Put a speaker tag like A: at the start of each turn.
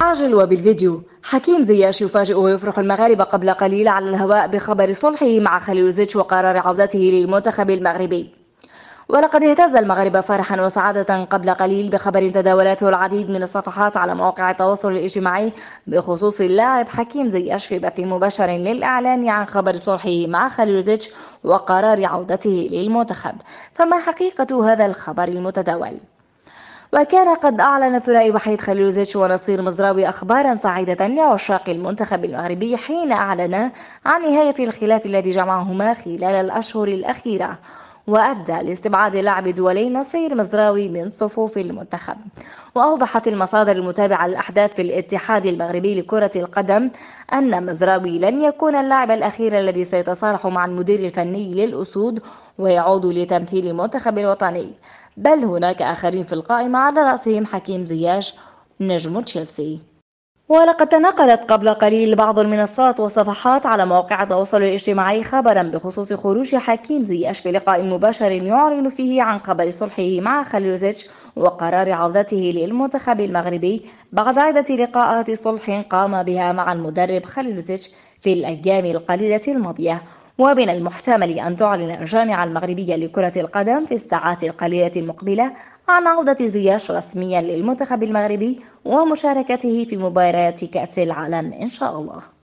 A: عاجل وبالفيديو حكيم زياش يفاجئ ويفرح المغاربة قبل قليل على الهواء بخبر صلحه مع خليل زيتش وقرار عودته للمنتخب المغربي ولقد اهتز المغرب فرحا وسعادة قبل قليل بخبر تداولته العديد من الصفحات على مواقع التواصل الاجتماعي بخصوص اللاعب حكيم زياش في بث مباشر للإعلان عن خبر صلحه مع خليل زيتش وقرار عودته للمنتخب فما حقيقة هذا الخبر المتداول؟ وكان قد أعلن ثنائي وحيد خليل زيتش ونصير مزراوي أخبارا سعيدة لعشاق المنتخب المغربي حين أعلنا عن نهاية الخلاف الذي جمعهما خلال الأشهر الأخيرة وأدى لاستبعاد لاعب دولي نصير مزراوي من صفوف المنتخب وأوضحت المصادر المتابعة للأحداث في الاتحاد المغربي لكرة القدم أن مزراوي لن يكون اللاعب الأخير الذي سيتصالح مع المدير الفني للأسود ويعود لتمثيل المنتخب الوطني بل هناك آخرين في القائمة على رأسهم حكيم زياش نجم تشيلسي ولقد تناقلت قبل قليل بعض المنصات والصفحات على مواقع التواصل الاجتماعي خبرا بخصوص خروج حكيم زياش في لقاء مباشر يعلن فيه عن خبر صلحه مع خليلوزيتش وقرار عودته للمنتخب المغربي بعد عدة لقاءات صلح قام بها مع المدرب خليلوزيتش في الأيام القليلة الماضية ومن المحتمل أن تعلن الجامعة المغربية لكرة القدم في الساعات القليلة المقبلة عن عودة زياش رسميا للمنتخب المغربي ومشاركته في مباريات كأس العالم إن شاء الله